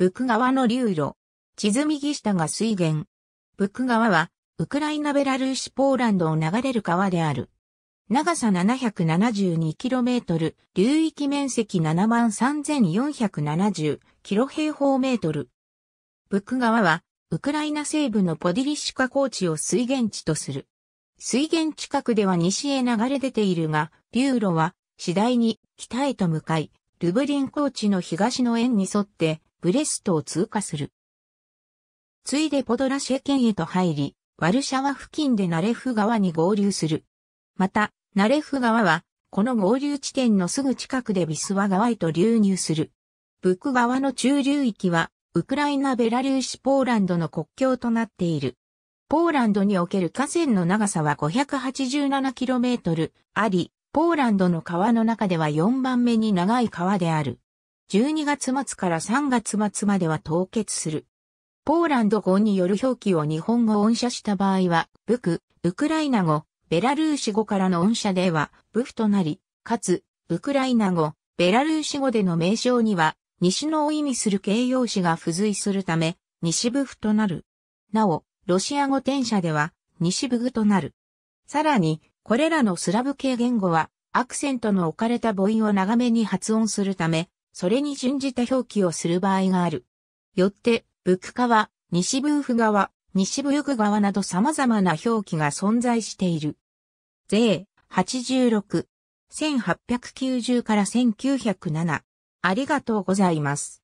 ブク川の流路。地図右下が水源。ブク川は、ウクライナ・ベラルーシ・ポーランドを流れる川である。長さ 772km、流域面積73,470キロ平方メートル。ブク川は、ウクライナ西部のポディリッシュカ高地を水源地とする。水源近くでは西へ流れ出ているが、流路は次第に北へと向かい、ルブリン高地の東の円に沿ってブレストを通過する。ついでポドラシェ県へと入り、ワルシャワ付近でナレフ川に合流する。また、ナレフ川は、この合流地点のすぐ近くでビスワ川へと流入する。ブク川の中流域は、ウクライナ・ベラルーシ・ポーランドの国境となっている。ポーランドにおける河川の長さは 587km あり、ポーランドの川の中では4番目に長い川である。12月末から3月末までは凍結する。ポーランド語による表記を日本語音写した場合は、ブク、ウクライナ語、ベラルーシ語からの音写では、ブフとなり、かつ、ウクライナ語、ベラルーシ語での名称には、西のを意味する形容詞が付随するため、西ブフとなる。なお、ロシア語転写では、西ブグとなる。さらに、これらのスラブ系言語は、アクセントの置かれた母音を長めに発音するため、それに準じた表記をする場合がある。よって、ブク川、西ブーフ川、西ブユグ川など様々な表記が存在している。税86、1890から1907。ありがとうございます。